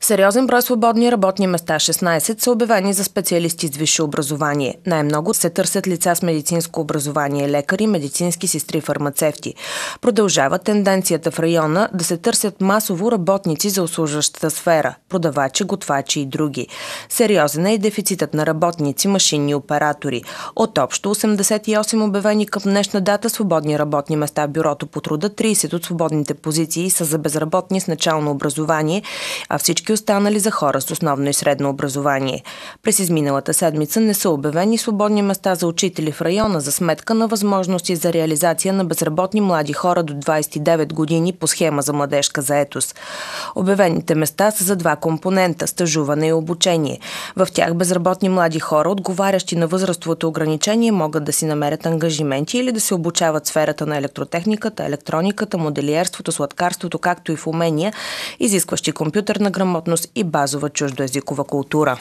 Сериозен брой свободни работни места 16 са обявени за специалисти с висше образование. Най-много се търсят лица с медицинско образование, лекари, медицински сестри, фармацевти. Продължава тенденцията в района да се търсят масово работници за услужващата сфера – продавачи, готвачи и други. Сериозен е и дефицитът на работници, машинни оператори. От общо 88 обявени към днешна дата свободни работни места в Бюрото по труда, 30 от свободните позиции са за безработни с начално образование, а всички всички останали за хора с основно и средно образование. През изминалата седмица не са обявени свободни места за учители в района за сметка на възможности за реализация на безработни млади хора до 29 години по схема за младежка заетост. Обявените места са за два компонента – стажуване и обучение. В тях безработни млади хора, отговарящи на възрастовото ограничение, могат да си намерят ангажименти или да се обучават сферата на електротехниката, електрониката, моделиерството, сладкарството, както и в умения, изискващи компютърна грамотност грамотност и базова чуждоязикова култура.